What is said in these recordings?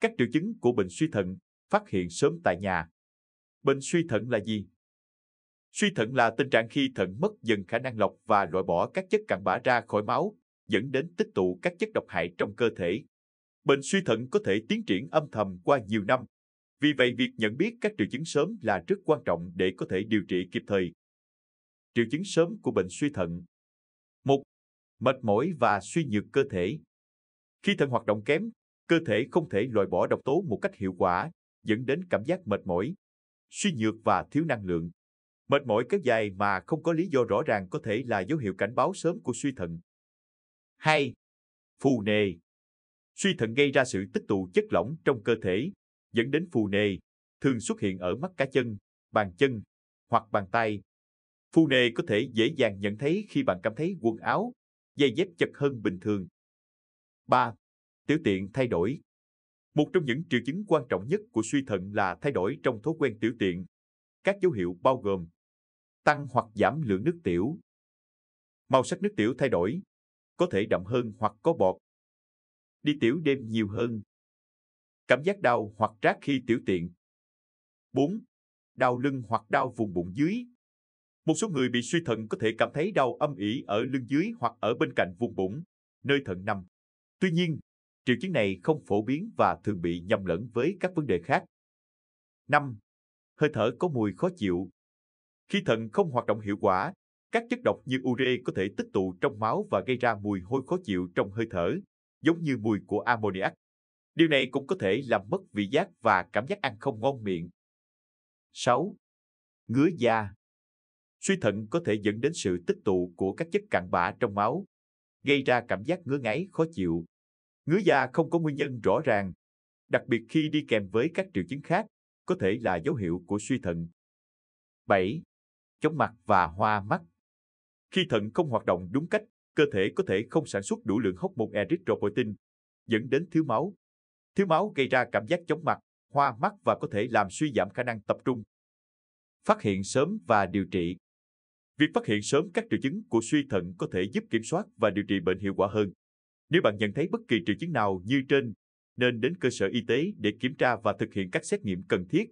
Các triệu chứng của bệnh suy thận phát hiện sớm tại nhà. Bệnh suy thận là gì? Suy thận là tình trạng khi thận mất dần khả năng lọc và loại bỏ các chất cặn bã ra khỏi máu, dẫn đến tích tụ các chất độc hại trong cơ thể. Bệnh suy thận có thể tiến triển âm thầm qua nhiều năm. Vì vậy, việc nhận biết các triệu chứng sớm là rất quan trọng để có thể điều trị kịp thời. Triệu chứng sớm của bệnh suy thận một Mệt mỏi và suy nhược cơ thể Khi thận hoạt động kém, cơ thể không thể loại bỏ độc tố một cách hiệu quả, dẫn đến cảm giác mệt mỏi, suy nhược và thiếu năng lượng. Mệt mỏi kéo dài mà không có lý do rõ ràng có thể là dấu hiệu cảnh báo sớm của suy thận. 2. Phù nề Suy thận gây ra sự tích tụ chất lỏng trong cơ thể, dẫn đến phù nề, thường xuất hiện ở mắt cá chân, bàn chân hoặc bàn tay. Phù nề có thể dễ dàng nhận thấy khi bạn cảm thấy quần áo, dây dép chật hơn bình thường. 3 tiểu tiện thay đổi. Một trong những triệu chứng quan trọng nhất của suy thận là thay đổi trong thói quen tiểu tiện. Các dấu hiệu bao gồm tăng hoặc giảm lượng nước tiểu, màu sắc nước tiểu thay đổi, có thể đậm hơn hoặc có bọt, đi tiểu đêm nhiều hơn, cảm giác đau hoặc rát khi tiểu tiện. 4. Đau lưng hoặc đau vùng bụng dưới. Một số người bị suy thận có thể cảm thấy đau âm ỉ ở lưng dưới hoặc ở bên cạnh vùng bụng, nơi thận nằm. Tuy nhiên, triệu chứng này không phổ biến và thường bị nhầm lẫn với các vấn đề khác. 5. Hơi thở có mùi khó chịu. Khi thận không hoạt động hiệu quả, các chất độc như ure có thể tích tụ trong máu và gây ra mùi hôi khó chịu trong hơi thở, giống như mùi của ammoniac. Điều này cũng có thể làm mất vị giác và cảm giác ăn không ngon miệng. 6. Ngứa da. Suy thận có thể dẫn đến sự tích tụ của các chất cặn bã trong máu, gây ra cảm giác ngứa ngáy khó chịu, Ngứa da không có nguyên nhân rõ ràng, đặc biệt khi đi kèm với các triệu chứng khác, có thể là dấu hiệu của suy thận. 7. Chóng mặt và hoa mắt Khi thận không hoạt động đúng cách, cơ thể có thể không sản xuất đủ lượng hóc môn erythropoietin, dẫn đến thiếu máu. Thiếu máu gây ra cảm giác chóng mặt, hoa mắt và có thể làm suy giảm khả năng tập trung. Phát hiện sớm và điều trị Việc phát hiện sớm các triệu chứng của suy thận có thể giúp kiểm soát và điều trị bệnh hiệu quả hơn. Nếu bạn nhận thấy bất kỳ triệu chứng nào như trên, nên đến cơ sở y tế để kiểm tra và thực hiện các xét nghiệm cần thiết.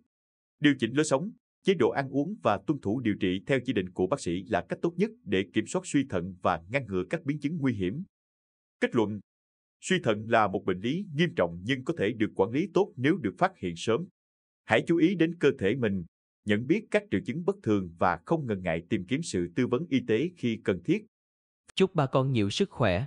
Điều chỉnh lối sống, chế độ ăn uống và tuân thủ điều trị theo chỉ định của bác sĩ là cách tốt nhất để kiểm soát suy thận và ngăn ngừa các biến chứng nguy hiểm. Kết luận, suy thận là một bệnh lý nghiêm trọng nhưng có thể được quản lý tốt nếu được phát hiện sớm. Hãy chú ý đến cơ thể mình, nhận biết các triệu chứng bất thường và không ngần ngại tìm kiếm sự tư vấn y tế khi cần thiết. Chúc bà con nhiều sức khỏe.